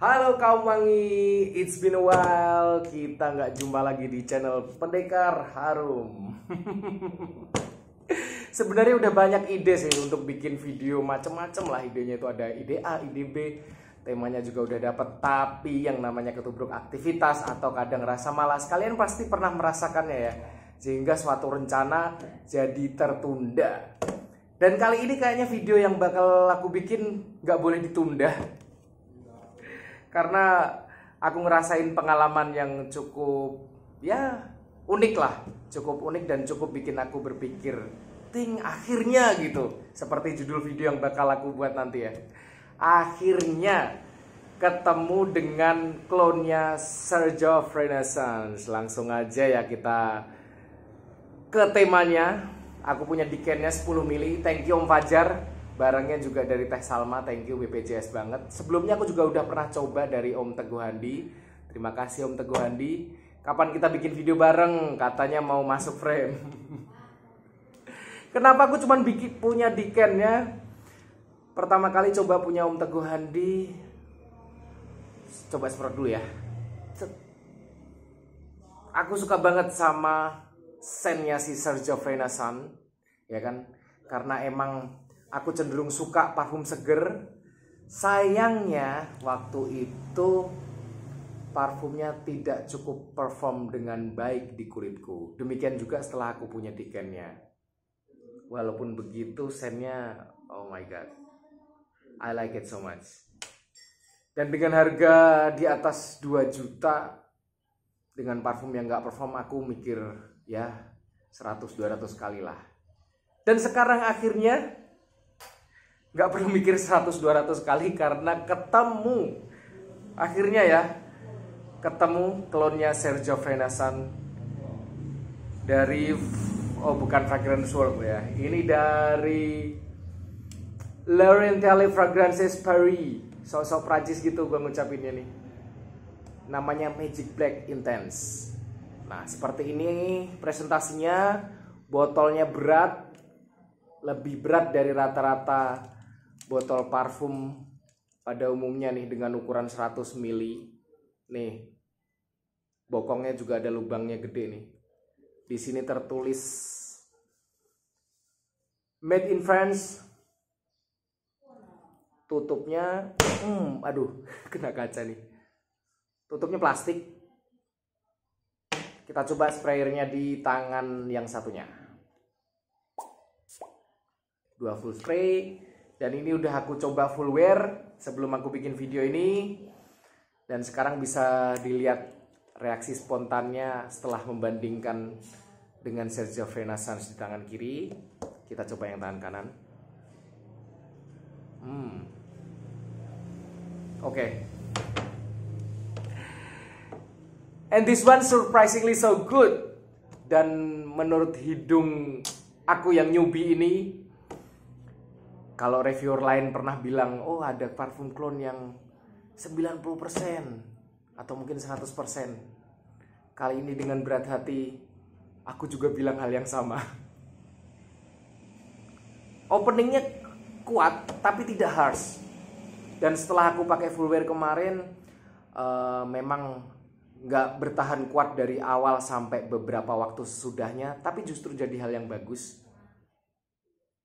Halo kaum wangi, it's been a while. Kita nggak jumpa lagi di channel Pendekar Harum. Sebenarnya udah banyak ide sih untuk bikin video macem-macem lah idenya itu ada ide A, ide B. Temanya juga udah dapet, tapi yang namanya ketubruk aktivitas atau kadang rasa malas, kalian pasti pernah merasakannya ya. Sehingga suatu rencana jadi tertunda. Dan kali ini kayaknya video yang bakal aku bikin nggak boleh ditunda karena aku ngerasain pengalaman yang cukup ya unik lah cukup unik dan cukup bikin aku berpikir ting akhirnya gitu seperti judul video yang bakal aku buat nanti ya akhirnya ketemu dengan klonnya Sergio Renaissance langsung aja ya kita ke temanya aku punya dikennya 10 mili thank you Om Fajar Barangnya juga dari Teh Salma, thank you BPJS banget. Sebelumnya aku juga udah pernah coba dari Om Teguh Handi. Terima kasih Om Teguh Handi. Kapan kita bikin video bareng? Katanya mau masuk frame. Kenapa aku cuman bikin punya Diken ya? Pertama kali coba punya Om Teguh Handi. Coba semprot dulu ya. Aku suka banget sama sennya si Sergio Frenasan, ya kan? Karena emang aku cenderung suka parfum seger. Sayangnya waktu itu parfumnya tidak cukup perform dengan baik di kulitku. Demikian juga setelah aku punya tikennya. Walaupun begitu sennya oh my god. I like it so much. Dan dengan harga di atas 2 juta dengan parfum yang gak perform aku mikir ya 100 200 kali lah. Dan sekarang akhirnya nggak perlu mikir 100-200 kali karena ketemu akhirnya ya ketemu klonnya Sergio Frenasan dari oh bukan Fragrance World ya ini dari Laurentiale Fragrances Paris sosok Prancis gitu gue ngucapinnya nih namanya Magic Black Intense nah seperti ini presentasinya botolnya berat lebih berat dari rata-rata botol parfum pada umumnya nih dengan ukuran 100 mili Nih. Bokongnya juga ada lubangnya gede nih. Di sini tertulis Made in France. Tutupnya hmm, aduh, kena kaca nih. Tutupnya plastik. Kita coba sprayernya di tangan yang satunya. Dua full spray dan ini udah aku coba full wear sebelum aku bikin video ini dan sekarang bisa dilihat reaksi spontannya setelah membandingkan dengan Sergio Renaissance di tangan kiri kita coba yang tangan kanan hmm oke okay. and this one surprisingly so good dan menurut hidung aku yang newbie ini kalau reviewer lain pernah bilang oh ada parfum klon yang 90% atau mungkin 100% kali ini dengan berat hati aku juga bilang hal yang sama openingnya kuat tapi tidak harsh dan setelah aku pakai full wear kemarin uh, memang nggak bertahan kuat dari awal sampai beberapa waktu sesudahnya tapi justru jadi hal yang bagus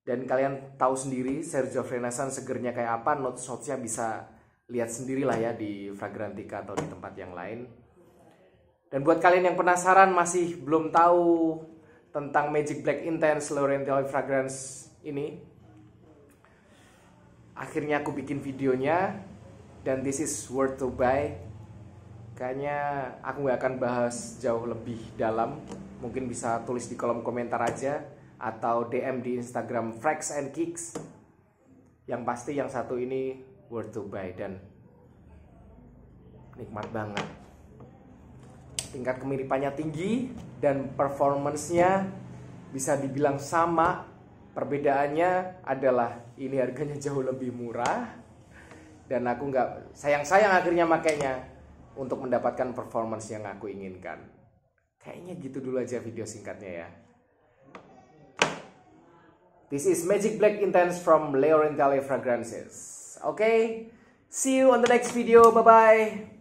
dan kalian tahu sendiri Sergio Frenasan segernya kayak apa notes notesnya bisa lihat sendirilah ya di Fragrantica atau di tempat yang lain dan buat kalian yang penasaran masih belum tahu tentang Magic Black Intense Laurenti Fragrance ini akhirnya aku bikin videonya dan this is worth to buy kayaknya aku gak akan bahas jauh lebih dalam mungkin bisa tulis di kolom komentar aja atau DM di Instagram Frex and Kicks. Yang pasti yang satu ini worth to buy dan nikmat banget. Tingkat kemiripannya tinggi dan performance-nya bisa dibilang sama. Perbedaannya adalah ini harganya jauh lebih murah dan aku nggak sayang-sayang akhirnya makainya untuk mendapatkan performance yang aku inginkan. Kayaknya gitu dulu aja video singkatnya ya. This is Magic Black Intense from Leorental Fragrances. Okay, see you on the next video. Bye-bye.